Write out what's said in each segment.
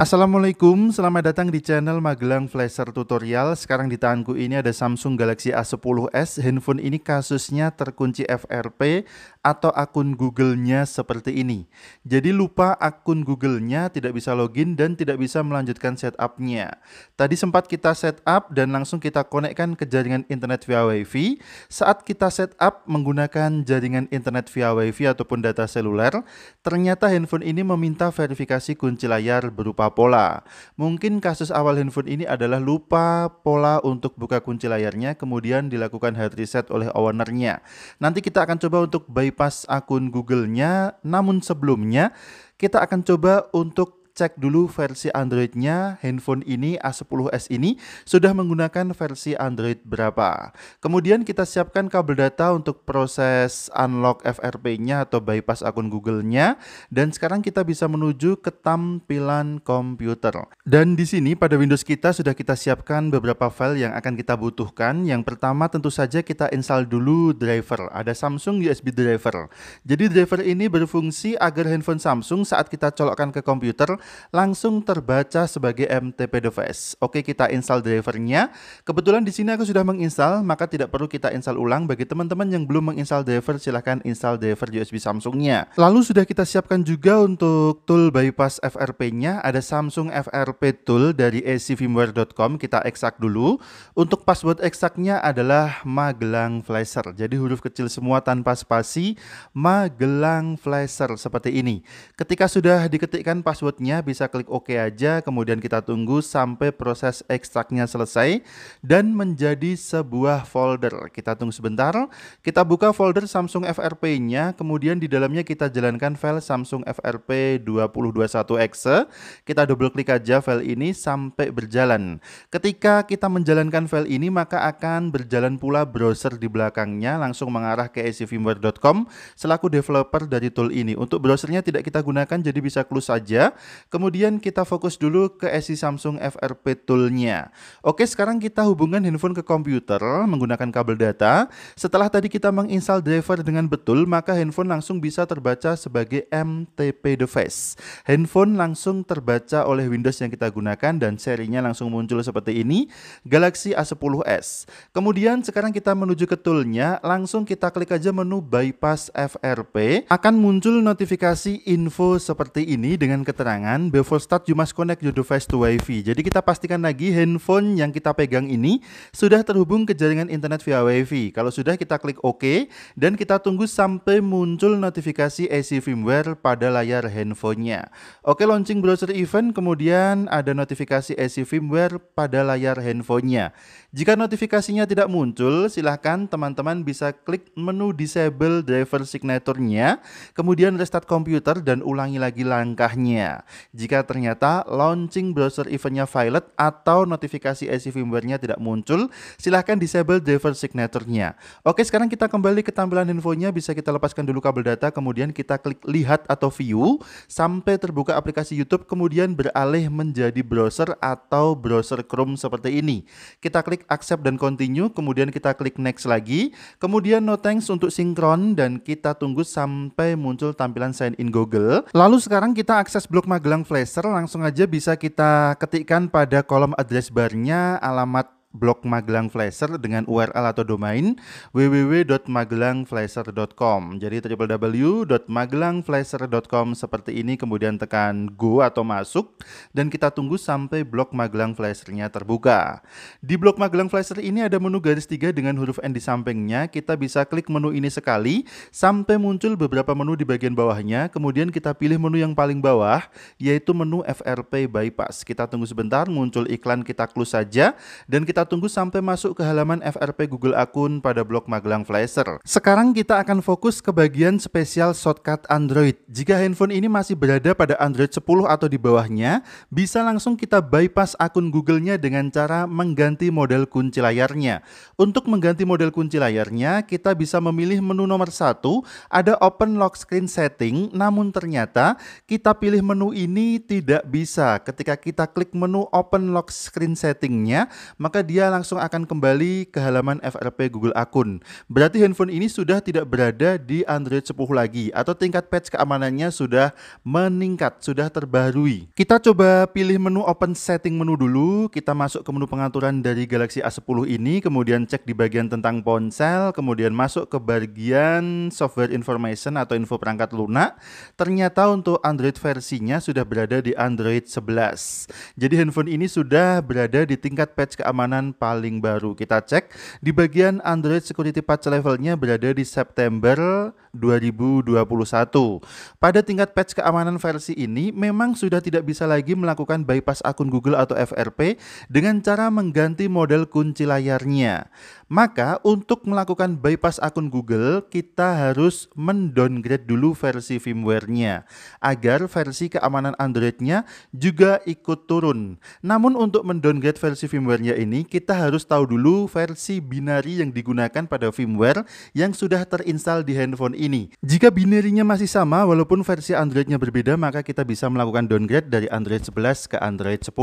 Assalamualaikum, selamat datang di channel Magelang Flasher Tutorial. Sekarang di tanganku ini ada Samsung Galaxy A10s. Handphone ini kasusnya terkunci FRP atau akun Google-nya seperti ini. Jadi lupa akun Google-nya tidak bisa login dan tidak bisa melanjutkan setup-nya Tadi sempat kita setup dan langsung kita konekkan ke jaringan internet via WiFi. Saat kita setup menggunakan jaringan internet via WiFi ataupun data seluler, ternyata handphone ini meminta verifikasi kunci layar berupa lupa pola. Mungkin kasus awal handphone ini adalah lupa pola untuk buka kunci layarnya, kemudian dilakukan hard reset oleh ownernya. Nanti kita akan coba untuk bypass akun Google-nya, namun sebelumnya kita akan coba untuk cek dulu versi Androidnya handphone ini A10s ini sudah menggunakan versi Android berapa. Kemudian kita siapkan kabel data untuk proses unlock FRP-nya atau bypass akun Google-nya dan sekarang kita bisa menuju ke tampilan komputer. Dan di sini pada Windows kita sudah kita siapkan beberapa file yang akan kita butuhkan. Yang pertama tentu saja kita install dulu driver. Ada Samsung USB driver. Jadi driver ini berfungsi agar handphone Samsung saat kita colokkan ke komputer langsung terbaca sebagai MTP device. Oke, kita install drivernya. Kebetulan di sini aku sudah menginstal, maka tidak perlu kita install ulang. Bagi teman-teman yang belum menginstal driver, silahkan install driver USB Samsungnya. Lalu sudah kita siapkan juga untuk tool bypass FRP-nya. Ada Samsung FRP tool dari acfirmware.com. Kita eksak dulu. Untuk password eksaknya adalah Magelang Flasher. Jadi huruf kecil semua tanpa spasi Magelang Flasher seperti ini. Ketika sudah diketikkan passwordnya, lainnya bisa klik OK aja, kemudian kita tunggu sampai proses ekstraknya selesai dan menjadi sebuah folder. Kita tunggu sebentar, kita buka folder Samsung FRP-nya, kemudian di dalamnya kita jalankan file Samsung FRP 2021 exe. Kita double klik aja file ini sampai berjalan. Ketika kita menjalankan file ini, maka akan berjalan pula browser di belakangnya langsung mengarah ke acfirmware.com selaku developer dari tool ini. Untuk browsernya tidak kita gunakan jadi bisa close saja. Kemudian kita fokus dulu ke SI Samsung FRP toolnya. Oke, sekarang kita hubungkan handphone ke komputer menggunakan kabel data. Setelah tadi kita menginstal driver dengan betul, maka handphone langsung bisa terbaca sebagai MTP device. Handphone langsung terbaca oleh Windows yang kita gunakan dan serinya langsung muncul seperti ini, Galaxy A10s. Kemudian sekarang kita menuju ke toolnya, langsung kita klik aja menu bypass FRP, akan muncul notifikasi info seperti ini dengan keterangan pastikan before start you must connect your device to WiFi. Jadi kita pastikan lagi handphone yang kita pegang ini sudah terhubung ke jaringan internet via WiFi. Kalau sudah kita klik OK dan kita tunggu sampai muncul notifikasi AC firmware pada layar handphonenya. Oke, launching browser event kemudian ada notifikasi AC firmware pada layar handphonenya. Jika notifikasinya tidak muncul, silahkan teman-teman bisa klik menu disable driver signaturnya, kemudian restart komputer dan ulangi lagi langkahnya. Jika ternyata launching browser eventnya violet atau notifikasi AC firmware-nya e tidak muncul, silahkan disable driver signaturnya. Oke, sekarang kita kembali ke tampilan infonya, bisa kita lepaskan dulu kabel data, kemudian kita klik lihat atau view, sampai terbuka aplikasi YouTube, kemudian beralih menjadi browser atau browser Chrome seperti ini. Kita klik accept dan continue, kemudian kita klik next lagi, kemudian no thanks untuk sinkron dan kita tunggu sampai muncul tampilan sign in Google. Lalu sekarang kita akses blog Magelang Flasher, langsung aja bisa kita ketikkan pada kolom address barnya alamat blog Magelang Flasher dengan URL atau domain www.magelangflasher.com. Jadi www.magelangflasher.com seperti ini kemudian tekan go atau masuk dan kita tunggu sampai blog Magelang flashernya terbuka. Di blog Magelang Flasher ini ada menu garis tiga dengan huruf N di sampingnya. Kita bisa klik menu ini sekali sampai muncul beberapa menu di bagian bawahnya. Kemudian kita pilih menu yang paling bawah yaitu menu FRP bypass. Kita tunggu sebentar muncul iklan kita close saja dan kita tunggu sampai masuk ke halaman FRP Google akun pada blog Magelang Flasher. Sekarang kita akan fokus ke bagian spesial shortcut Android. Jika handphone ini masih berada pada Android 10 atau di bawahnya, bisa langsung kita bypass akun Google-nya dengan cara mengganti model kunci layarnya. Untuk mengganti model kunci layarnya, kita bisa memilih menu nomor satu, ada Open Lock Screen Setting, namun ternyata kita pilih menu ini tidak bisa. Ketika kita klik menu Open Lock Screen Settingnya, maka dia dia langsung akan kembali ke halaman FRP Google akun. Berarti handphone ini sudah tidak berada di Android 10 lagi atau tingkat patch keamanannya sudah meningkat, sudah terbarui. Kita coba pilih menu open setting menu dulu, kita masuk ke menu pengaturan dari Galaxy A10 ini, kemudian cek di bagian tentang ponsel, kemudian masuk ke bagian software information atau info perangkat lunak. Ternyata untuk Android versinya sudah berada di Android 11. Jadi handphone ini sudah berada di tingkat patch keamanan paling baru. Kita cek di bagian Android Security Patch levelnya berada di September 2021. Pada tingkat patch keamanan versi ini memang sudah tidak bisa lagi melakukan bypass akun Google atau FRP dengan cara mengganti model kunci layarnya. Maka untuk melakukan bypass akun Google, kita harus mendowngrade dulu versi firmware-nya agar versi keamanan Android-nya juga ikut turun. Namun untuk mendowngrade versi firmware-nya ini, kita harus tahu dulu versi binari yang digunakan pada firmware yang sudah terinstal di handphone ini. Jika binarinya masih sama walaupun versi Android-nya berbeda, maka kita bisa melakukan downgrade dari Android 11 ke Android 10.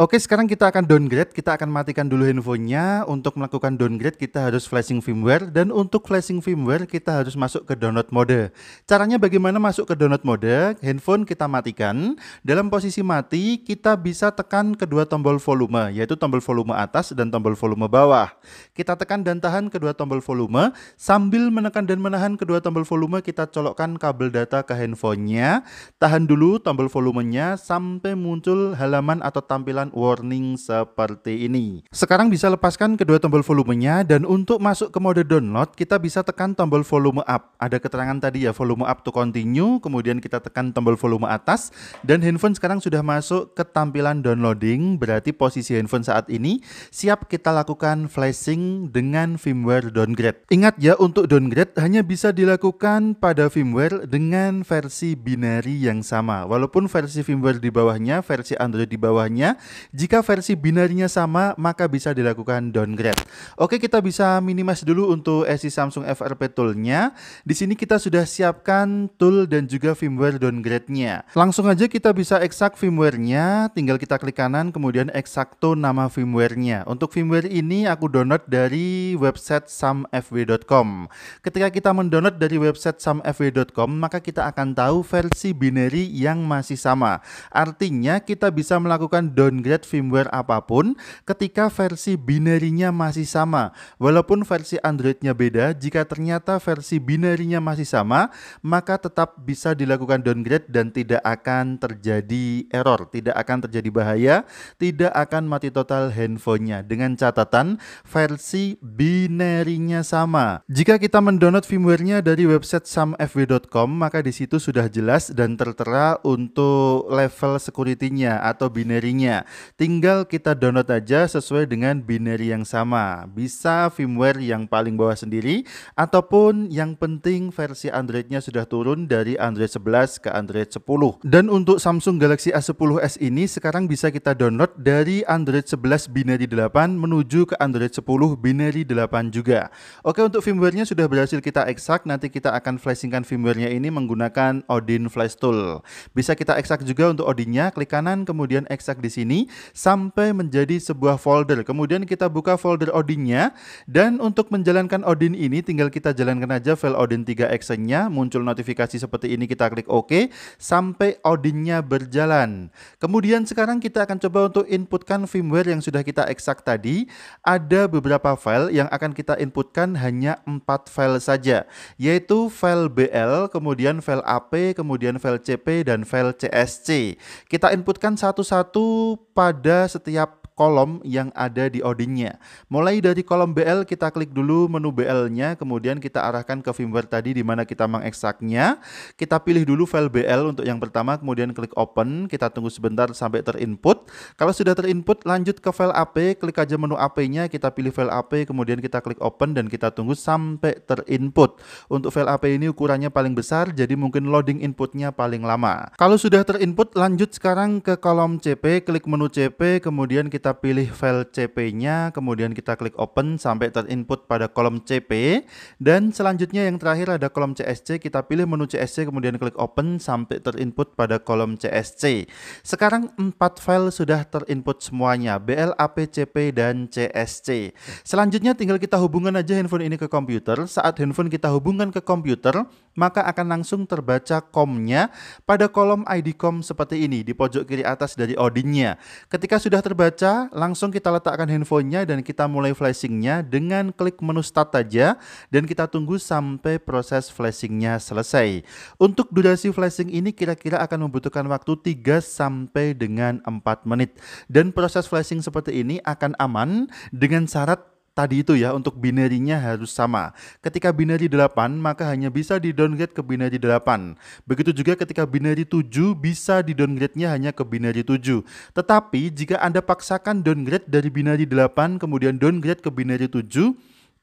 Oke, sekarang kita akan downgrade, kita akan matikan dulu handphonenya untuk melakukan downgrade upgrade kita harus flashing firmware dan untuk flashing firmware kita harus masuk ke download mode. Caranya bagaimana masuk ke download mode? Handphone kita matikan. Dalam posisi mati kita bisa tekan kedua tombol volume yaitu tombol volume atas dan tombol volume bawah. Kita tekan dan tahan kedua tombol volume sambil menekan dan menahan kedua tombol volume kita colokkan kabel data ke handphonenya. Tahan dulu tombol volumenya sampai muncul halaman atau tampilan warning seperti ini. Sekarang bisa lepaskan kedua tombol volumenya lainnya dan untuk masuk ke mode download kita bisa tekan tombol volume up. Ada keterangan tadi ya volume up to continue, kemudian kita tekan tombol volume atas dan handphone sekarang sudah masuk ke tampilan downloading, berarti posisi handphone saat ini siap kita lakukan flashing dengan firmware downgrade. Ingat ya untuk downgrade hanya bisa dilakukan pada firmware dengan versi binary yang sama. Walaupun versi firmware di bawahnya, versi Android di bawahnya, jika versi binarinya sama maka bisa dilakukan downgrade. Oke, Oke, kita bisa minimize dulu untuk SI Samsung FRP toolnya. Di sini kita sudah siapkan tool dan juga firmware downgrade-nya. Langsung aja kita bisa eksak firmware-nya, tinggal kita klik kanan kemudian eksakto nama firmware-nya. Untuk firmware ini aku download dari website samfw.com. Ketika kita mendownload dari website samfw.com, maka kita akan tahu versi binary yang masih sama. Artinya kita bisa melakukan downgrade firmware apapun ketika versi binary-nya masih sama Walaupun versi Androidnya beda, jika ternyata versi binarinya masih sama, maka tetap bisa dilakukan downgrade dan tidak akan terjadi error, tidak akan terjadi bahaya, tidak akan mati total handphonenya. Dengan catatan versi binarinya sama. Jika kita mendownload firmware-nya dari website samfw.com, maka di situ sudah jelas dan tertera untuk level security-nya atau binarinya. Tinggal kita download aja sesuai dengan binary yang sama. Bisa bisa firmware yang paling bawah sendiri ataupun yang penting versi Androidnya sudah turun dari Android 11 ke Android 10. Dan untuk Samsung Galaxy A10s ini sekarang bisa kita download dari Android 11 binary 8 menuju ke Android 10 binary 8 juga. Oke untuk firmwarenya sudah berhasil kita eksak, nanti kita akan flashingkan firmwarenya ini menggunakan Odin Flash Tool. Bisa kita eksak juga untuk Odinnya, klik kanan kemudian eksak di sini sampai menjadi sebuah folder. Kemudian kita buka folder Odinnya dan untuk menjalankan Odin ini tinggal kita jalankan aja file Odin 3 actionnya, muncul notifikasi seperti ini kita klik OK sampai Odinnya berjalan. Kemudian sekarang kita akan coba untuk inputkan firmware yang sudah kita ekstrak tadi. Ada beberapa file yang akan kita inputkan hanya empat file saja, yaitu file BL, kemudian file AP, kemudian file CP, dan file CSC. Kita inputkan satu-satu pada setiap kolom yang ada di Odinnya. Mulai dari kolom BL kita klik dulu menu BL-nya, kemudian kita arahkan ke firmware tadi di mana kita mengekstraknya. Kita pilih dulu file BL untuk yang pertama, kemudian klik open, kita tunggu sebentar sampai terinput. Kalau sudah terinput lanjut ke file AP, klik aja menu AP-nya, kita pilih file AP, kemudian kita klik open dan kita tunggu sampai terinput. Untuk file AP ini ukurannya paling besar, jadi mungkin loading inputnya paling lama. Kalau sudah terinput lanjut sekarang ke kolom CP, klik menu CP, kemudian kita kita pilih file CP-nya, kemudian kita klik open sampai terinput pada kolom CP. Dan selanjutnya yang terakhir ada kolom CSC, kita pilih menu CSC, kemudian klik open sampai terinput pada kolom CSC. Sekarang empat file sudah terinput semuanya, BLAP, CP, dan CSC. Selanjutnya tinggal kita hubungkan aja handphone ini ke komputer. Saat handphone kita hubungkan ke komputer, maka akan langsung terbaca com-nya pada kolom ID com seperti ini di pojok kiri atas dari Odin-nya Ketika sudah terbaca, langsung kita letakkan handphonenya dan kita mulai flashingnya dengan klik menu start aja dan kita tunggu sampai proses flashingnya selesai. Untuk durasi flashing ini kira-kira akan membutuhkan waktu 3 sampai dengan 4 menit. Dan proses flashing seperti ini akan aman dengan syarat tadi itu ya untuk binarinya harus sama. Ketika binary 8 maka hanya bisa di downgrade ke binary 8. Begitu juga ketika binary 7 bisa di downgrade-nya hanya ke binary 7. Tetapi jika Anda paksakan downgrade dari binary 8 kemudian downgrade ke binary 7,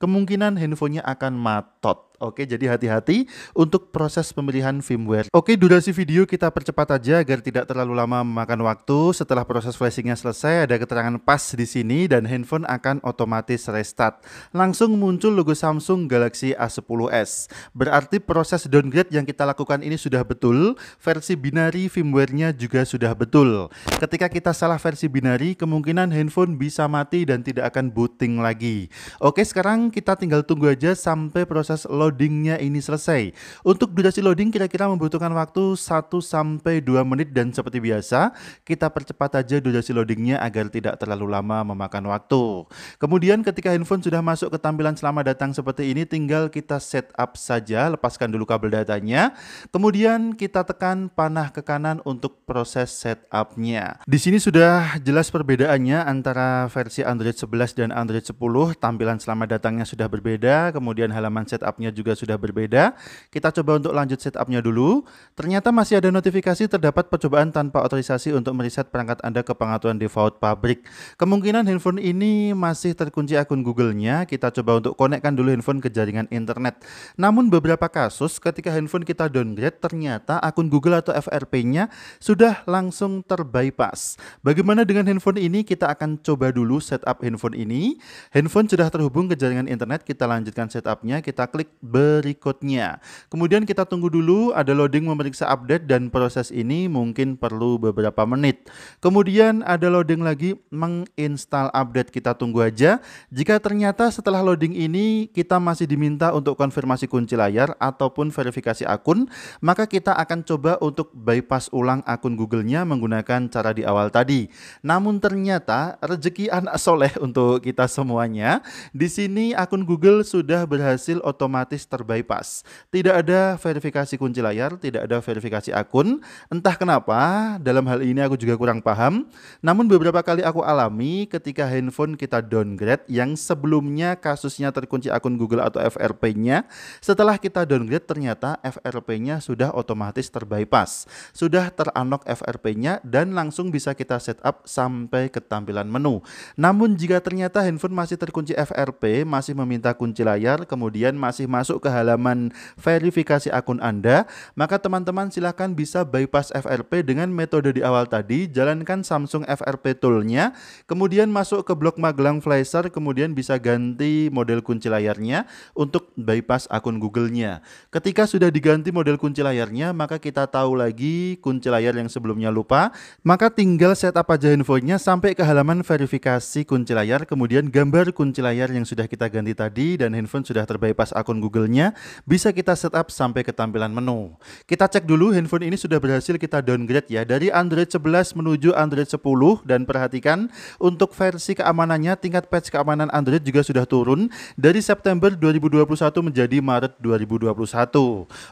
kemungkinan handphonenya akan matot. Oke, jadi hati-hati untuk proses pemilihan firmware. Oke, durasi video kita percepat aja agar tidak terlalu lama memakan waktu. Setelah proses flashingnya selesai, ada keterangan pas di sini dan handphone akan otomatis restart. Langsung muncul logo Samsung Galaxy A10s. Berarti proses downgrade yang kita lakukan ini sudah betul, versi binari firmware-nya juga sudah betul. Ketika kita salah versi binari, kemungkinan handphone bisa mati dan tidak akan booting lagi. Oke, sekarang kita tinggal tunggu aja sampai proses load loadingnya ini selesai. Untuk durasi loading kira-kira membutuhkan waktu 1 sampai 2 menit dan seperti biasa kita percepat aja durasi loadingnya agar tidak terlalu lama memakan waktu. Kemudian ketika handphone sudah masuk ke tampilan selamat datang seperti ini tinggal kita setup saja, lepaskan dulu kabel datanya. Kemudian kita tekan panah ke kanan untuk proses setupnya. Di sini sudah jelas perbedaannya antara versi Android 11 dan Android 10. Tampilan selamat datangnya sudah berbeda, kemudian halaman setupnya juga sudah berbeda. Kita coba untuk lanjut setupnya dulu. Ternyata masih ada notifikasi terdapat percobaan tanpa otorisasi untuk mereset perangkat Anda ke pengaturan default pabrik. Kemungkinan handphone ini masih terkunci akun Google-nya. Kita coba untuk konekkan dulu handphone ke jaringan internet. Namun beberapa kasus ketika handphone kita downgrade ternyata akun Google atau FRP-nya sudah langsung terbypass. Bagaimana dengan handphone ini? Kita akan coba dulu setup handphone ini. Handphone sudah terhubung ke jaringan internet, kita lanjutkan setupnya, kita klik berikutnya. Kemudian kita tunggu dulu ada loading memeriksa update dan proses ini mungkin perlu beberapa menit. Kemudian ada loading lagi menginstal update kita tunggu aja. Jika ternyata setelah loading ini kita masih diminta untuk konfirmasi kunci layar ataupun verifikasi akun, maka kita akan coba untuk bypass ulang akun Google-nya menggunakan cara di awal tadi. Namun ternyata rezeki anak soleh untuk kita semuanya. Di sini akun Google sudah berhasil otomatis otomatis terbypass. Tidak ada verifikasi kunci layar, tidak ada verifikasi akun. Entah kenapa, dalam hal ini aku juga kurang paham. Namun beberapa kali aku alami ketika handphone kita downgrade yang sebelumnya kasusnya terkunci akun Google atau FRP-nya, setelah kita downgrade ternyata FRP-nya sudah otomatis terbypass. Sudah teranok FRP-nya dan langsung bisa kita setup sampai ke tampilan menu. Namun jika ternyata handphone masih terkunci FRP, masih meminta kunci layar, kemudian masih masih masuk ke halaman verifikasi akun Anda, maka teman-teman silahkan bisa bypass FRP dengan metode di awal tadi, jalankan Samsung FRP toolnya, kemudian masuk ke blok Magelang Flasher, kemudian bisa ganti model kunci layarnya untuk bypass akun Google-nya. Ketika sudah diganti model kunci layarnya, maka kita tahu lagi kunci layar yang sebelumnya lupa, maka tinggal setup aja infonya sampai ke halaman verifikasi kunci layar, kemudian gambar kunci layar yang sudah kita ganti tadi dan handphone sudah terbypass akun Google Google-nya bisa kita setup sampai ke tampilan menu. Kita cek dulu handphone ini sudah berhasil kita downgrade ya dari Android 11 menuju Android 10 dan perhatikan untuk versi keamanannya tingkat patch keamanan Android juga sudah turun dari September 2021 menjadi Maret 2021.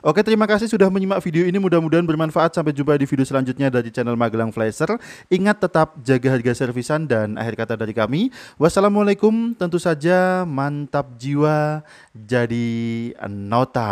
Oke, terima kasih sudah menyimak video ini mudah-mudahan bermanfaat sampai jumpa di video selanjutnya dari channel Magelang Flasher. Ingat tetap jaga harga servisan dan akhir kata dari kami. Wassalamualaikum, tentu saja mantap jiwa jadi nota.